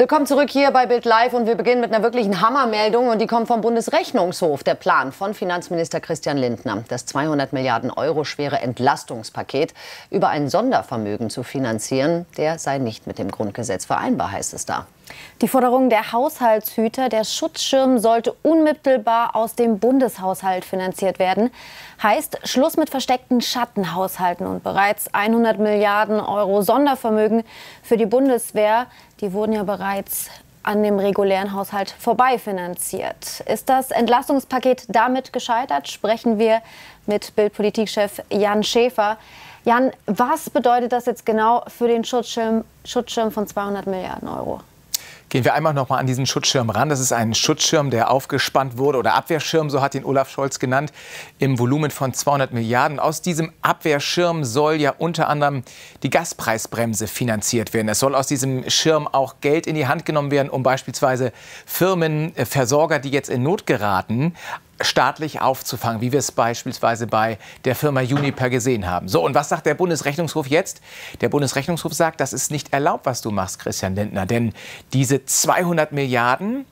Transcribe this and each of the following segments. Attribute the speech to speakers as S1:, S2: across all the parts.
S1: Willkommen zurück hier bei Bild Live und wir beginnen mit einer wirklichen Hammermeldung und die kommt vom Bundesrechnungshof. Der Plan von Finanzminister Christian Lindner, das 200 Milliarden Euro schwere Entlastungspaket über ein Sondervermögen zu finanzieren, der sei nicht mit dem Grundgesetz vereinbar, heißt es da. Die Forderung der Haushaltshüter, der Schutzschirm sollte unmittelbar aus dem Bundeshaushalt finanziert werden. Heißt Schluss mit versteckten Schattenhaushalten und bereits 100 Milliarden Euro Sondervermögen für die Bundeswehr, die wurden ja bereits an dem regulären Haushalt vorbeifinanziert. Ist das Entlastungspaket damit gescheitert? Sprechen wir mit Bildpolitikchef Jan Schäfer. Jan, was bedeutet das jetzt genau für den Schutzschirm, Schutzschirm von 200 Milliarden Euro?
S2: Gehen wir einmal noch mal an diesen Schutzschirm ran. Das ist ein Schutzschirm, der aufgespannt wurde oder Abwehrschirm, so hat ihn Olaf Scholz genannt, im Volumen von 200 Milliarden. Aus diesem Abwehrschirm soll ja unter anderem die Gaspreisbremse finanziert werden. Es soll aus diesem Schirm auch Geld in die Hand genommen werden, um beispielsweise Firmen, Versorger, die jetzt in Not geraten, staatlich aufzufangen, wie wir es beispielsweise bei der Firma Juniper gesehen haben. So, und was sagt der Bundesrechnungshof jetzt? Der Bundesrechnungshof sagt, das ist nicht erlaubt, was du machst, Christian Lindner, denn diese 200 Milliarden,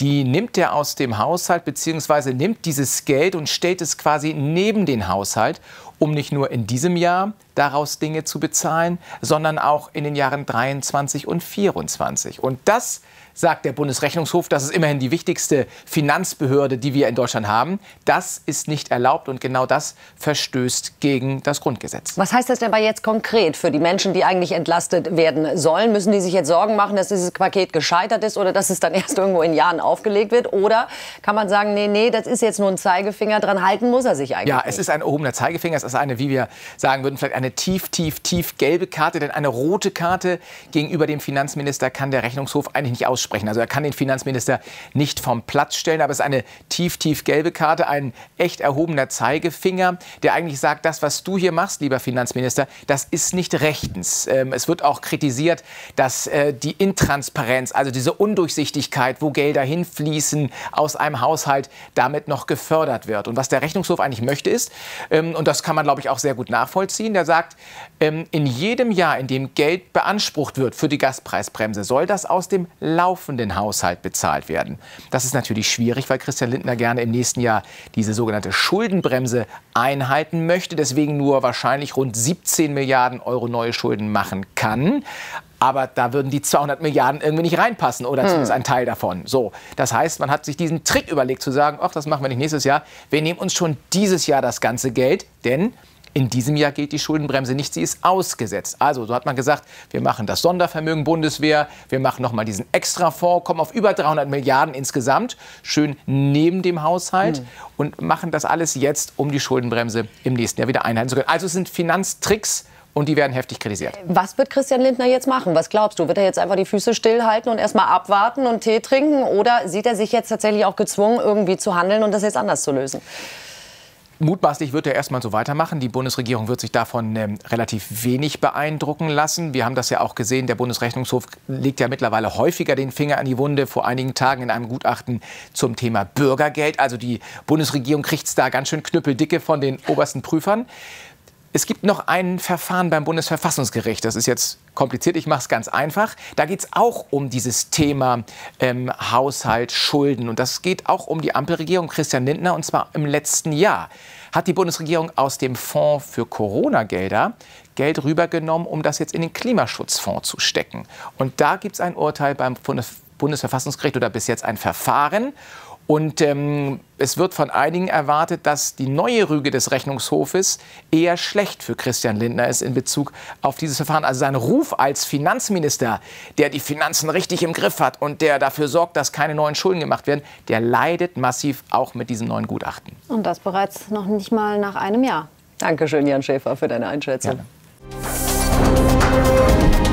S2: die nimmt er aus dem Haushalt beziehungsweise nimmt dieses Geld und stellt es quasi neben den Haushalt um nicht nur in diesem Jahr daraus Dinge zu bezahlen, sondern auch in den Jahren 23 und 24. Und das sagt der Bundesrechnungshof, das ist immerhin die wichtigste Finanzbehörde, die wir in Deutschland haben. Das ist nicht erlaubt und genau das verstößt gegen das Grundgesetz.
S1: Was heißt das denn aber jetzt konkret für die Menschen, die eigentlich entlastet werden sollen? Müssen die sich jetzt Sorgen machen, dass dieses Paket gescheitert ist oder dass es dann erst irgendwo in Jahren aufgelegt wird? Oder kann man sagen, nee, nee, das ist jetzt nur ein Zeigefinger, dran halten muss er sich eigentlich? Ja, es
S2: ist ein erhobener Zeigefinger, es ist eine, wie wir sagen würden, vielleicht eine tief, tief, tief gelbe Karte. Denn eine rote Karte gegenüber dem Finanzminister kann der Rechnungshof eigentlich nicht aussprechen. Also er kann den Finanzminister nicht vom Platz stellen. Aber es ist eine tief, tief gelbe Karte, ein echt erhobener Zeigefinger, der eigentlich sagt, das, was du hier machst, lieber Finanzminister, das ist nicht rechtens. Ähm, es wird auch kritisiert, dass äh, die Intransparenz, also diese Undurchsichtigkeit, wo Gelder hinfließen aus einem Haushalt, damit noch gefördert wird. Und was der Rechnungshof eigentlich möchte ist, ähm, und das kann man man, glaube ich, auch sehr gut nachvollziehen. Der sagt, ähm, in jedem Jahr, in dem Geld beansprucht wird für die Gaspreisbremse, soll das aus dem laufenden Haushalt bezahlt werden. Das ist natürlich schwierig, weil Christian Lindner gerne im nächsten Jahr diese sogenannte Schuldenbremse einhalten möchte, deswegen nur wahrscheinlich rund 17 Milliarden Euro neue Schulden machen kann. Aber da würden die 200 Milliarden irgendwie nicht reinpassen oder hm. zumindest hm. ein Teil davon. So, das heißt, man hat sich diesen Trick überlegt zu sagen, ach, das machen wir nicht nächstes Jahr. Wir nehmen uns schon dieses Jahr das ganze Geld, denn in diesem Jahr gilt die Schuldenbremse nicht, sie ist ausgesetzt. Also, so hat man gesagt, wir machen das Sondervermögen Bundeswehr, wir machen nochmal diesen Extrafonds, kommen auf über 300 Milliarden insgesamt, schön neben dem Haushalt mhm. und machen das alles jetzt, um die Schuldenbremse im nächsten Jahr wieder einhalten zu können. Also es sind Finanztricks, und die werden heftig kritisiert.
S1: Was wird Christian Lindner jetzt machen? Was glaubst du? Wird er jetzt einfach die Füße stillhalten und erstmal abwarten und Tee trinken? Oder sieht er sich jetzt tatsächlich auch gezwungen, irgendwie zu handeln und das jetzt anders zu lösen?
S2: Mutmaßlich wird er erstmal so weitermachen. Die Bundesregierung wird sich davon ähm, relativ wenig beeindrucken lassen. Wir haben das ja auch gesehen. Der Bundesrechnungshof legt ja mittlerweile häufiger den Finger an die Wunde. Vor einigen Tagen in einem Gutachten zum Thema Bürgergeld. Also die Bundesregierung kriegt es da ganz schön knüppeldicke von den obersten Prüfern. Es gibt noch ein Verfahren beim Bundesverfassungsgericht. Das ist jetzt kompliziert, ich mache es ganz einfach. Da geht es auch um dieses Thema ähm, Haushalt, Schulden. Und das geht auch um die Ampelregierung Christian Lindner. Und zwar im letzten Jahr hat die Bundesregierung aus dem Fonds für Corona-Gelder Geld rübergenommen, um das jetzt in den Klimaschutzfonds zu stecken. Und da gibt es ein Urteil beim Bundesverfassungsgericht oder bis jetzt ein Verfahren. Und ähm, es wird von einigen erwartet, dass die neue Rüge des Rechnungshofes eher schlecht für Christian Lindner ist in Bezug auf dieses Verfahren. Also sein Ruf als Finanzminister, der die Finanzen richtig im Griff hat und der dafür sorgt, dass keine neuen Schulden gemacht werden, der leidet massiv auch mit diesem neuen Gutachten.
S1: Und das bereits noch nicht mal nach einem Jahr. Dankeschön, Jan Schäfer, für deine Einschätzung. Gerne.